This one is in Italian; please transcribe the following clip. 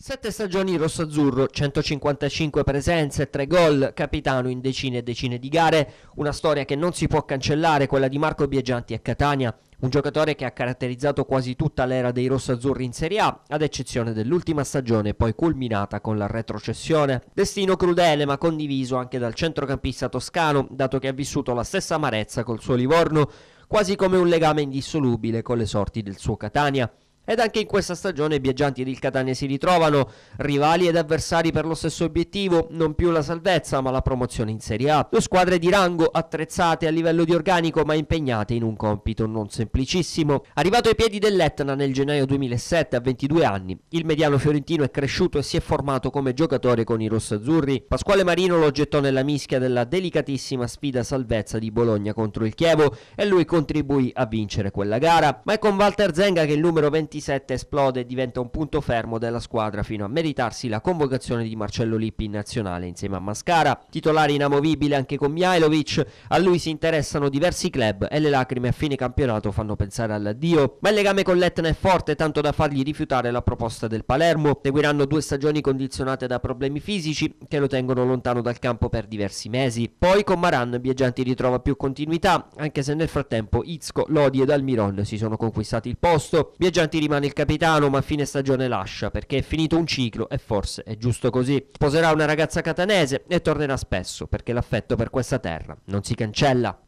Sette stagioni rosso-azzurro, 155 presenze, 3 gol, capitano in decine e decine di gare, una storia che non si può cancellare, quella di Marco Biaggianti a Catania, un giocatore che ha caratterizzato quasi tutta l'era dei rosso-azzurri in Serie A, ad eccezione dell'ultima stagione poi culminata con la retrocessione. Destino crudele ma condiviso anche dal centrocampista toscano, dato che ha vissuto la stessa amarezza col suo Livorno, quasi come un legame indissolubile con le sorti del suo Catania. Ed anche in questa stagione i viaggianti del Catania si ritrovano, rivali ed avversari per lo stesso obiettivo, non più la salvezza ma la promozione in Serie A. Due squadre di rango attrezzate a livello di organico ma impegnate in un compito non semplicissimo. Arrivato ai piedi dell'Etna nel gennaio 2007 a 22 anni, il mediano fiorentino è cresciuto e si è formato come giocatore con i rossazzurri. Pasquale Marino lo gettò nella mischia della delicatissima sfida salvezza di Bologna contro il Chievo e lui contribuì a vincere quella gara, ma è con Walter Zenga che il numero 26 27 esplode e diventa un punto fermo della squadra fino a meritarsi la convocazione di Marcello Lippi in nazionale insieme a Mascara, titolare inamovibile anche con Mihailovic, a lui si interessano diversi club e le lacrime a fine campionato fanno pensare all'addio, ma il legame con l'Etna è forte tanto da fargli rifiutare la proposta del Palermo, seguiranno due stagioni condizionate da problemi fisici che lo tengono lontano dal campo per diversi mesi, poi con Maran Biaggianti ritrova più continuità, anche se nel frattempo Izco, Lodi ed Almiron si sono conquistati il posto, Biaggianti rimane il capitano ma a fine stagione lascia perché è finito un ciclo e forse è giusto così. Sposerà una ragazza catanese e tornerà spesso perché l'affetto per questa terra non si cancella.